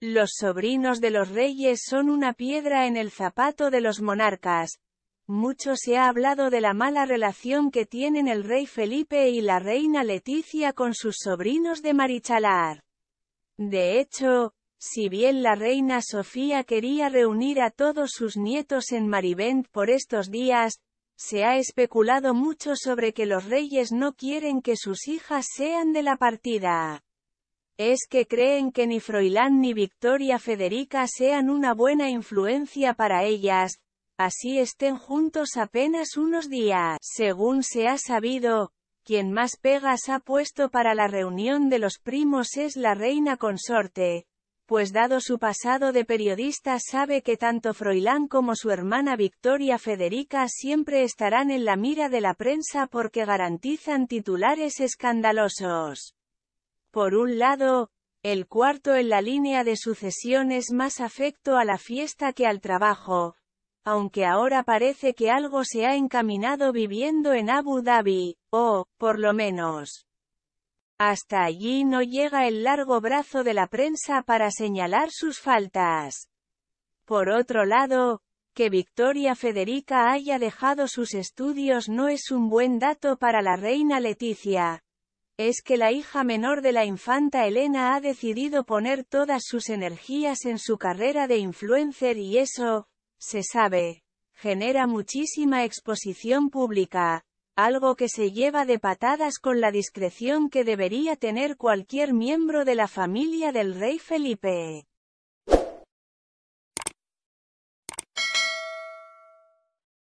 Los sobrinos de los reyes son una piedra en el zapato de los monarcas. Mucho se ha hablado de la mala relación que tienen el rey Felipe y la reina Leticia con sus sobrinos de Marichalar. De hecho, si bien la reina Sofía quería reunir a todos sus nietos en Marivent por estos días, se ha especulado mucho sobre que los reyes no quieren que sus hijas sean de la partida es que creen que ni Froilán ni Victoria Federica sean una buena influencia para ellas, así estén juntos apenas unos días. Según se ha sabido, quien más pegas ha puesto para la reunión de los primos es la reina consorte, pues dado su pasado de periodista sabe que tanto Froilán como su hermana Victoria Federica siempre estarán en la mira de la prensa porque garantizan titulares escandalosos. Por un lado, el cuarto en la línea de sucesión es más afecto a la fiesta que al trabajo, aunque ahora parece que algo se ha encaminado viviendo en Abu Dhabi, o, por lo menos, hasta allí no llega el largo brazo de la prensa para señalar sus faltas. Por otro lado, que Victoria Federica haya dejado sus estudios no es un buen dato para la reina Leticia, es que la hija menor de la infanta Elena ha decidido poner todas sus energías en su carrera de influencer y eso, se sabe, genera muchísima exposición pública, algo que se lleva de patadas con la discreción que debería tener cualquier miembro de la familia del rey Felipe.